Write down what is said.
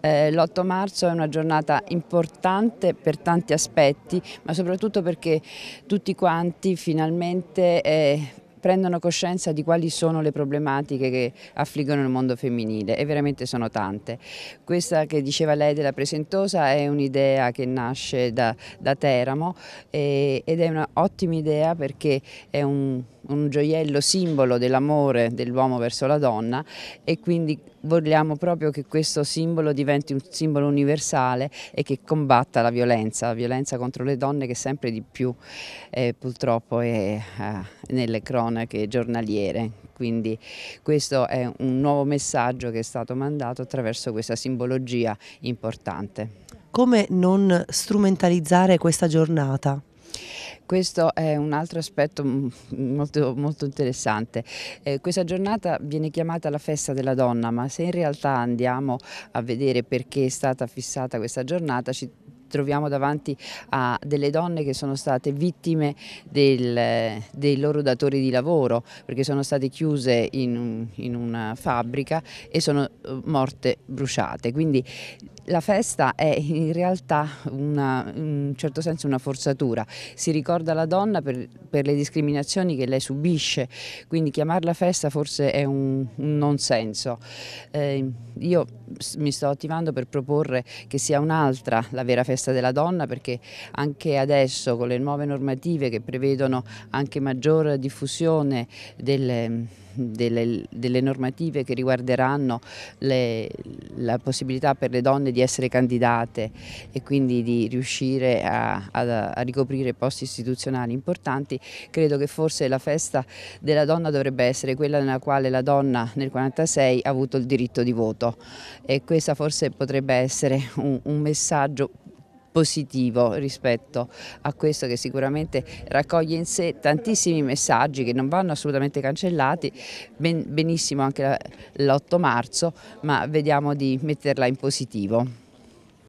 Eh, L'8 marzo è una giornata importante per tanti aspetti, ma soprattutto perché tutti quanti finalmente eh, prendono coscienza di quali sono le problematiche che affliggono il mondo femminile e veramente sono tante. Questa che diceva lei della presentosa è un'idea che nasce da, da Teramo e, ed è un'ottima idea perché è un un gioiello simbolo dell'amore dell'uomo verso la donna e quindi vogliamo proprio che questo simbolo diventi un simbolo universale e che combatta la violenza, la violenza contro le donne che sempre di più eh, purtroppo è eh, nelle cronache giornaliere. Quindi questo è un nuovo messaggio che è stato mandato attraverso questa simbologia importante. Come non strumentalizzare questa giornata? Questo è un altro aspetto mm, molto, molto interessante. Eh, questa giornata viene chiamata la festa della donna, ma se in realtà andiamo a vedere perché è stata fissata questa giornata, ci troviamo davanti a delle donne che sono state vittime del, dei loro datori di lavoro perché sono state chiuse in, in una fabbrica e sono eh, morte bruciate. Quindi la festa è in realtà una, in un certo senso una forzatura, si ricorda la donna per, per le discriminazioni che lei subisce, quindi chiamarla festa forse è un, un non senso. Eh, io mi sto attivando per proporre che sia un'altra la vera festa della donna perché anche adesso con le nuove normative che prevedono anche maggior diffusione delle, delle, delle normative che riguarderanno le, la possibilità per le donne di essere candidate e quindi di riuscire a, a, a ricoprire posti istituzionali importanti, credo che forse la festa della donna dovrebbe essere quella nella quale la donna nel 1946 ha avuto il diritto di voto e questo forse potrebbe essere un, un messaggio positivo rispetto a questo che sicuramente raccoglie in sé tantissimi messaggi che non vanno assolutamente cancellati, ben, benissimo anche l'8 marzo, ma vediamo di metterla in positivo.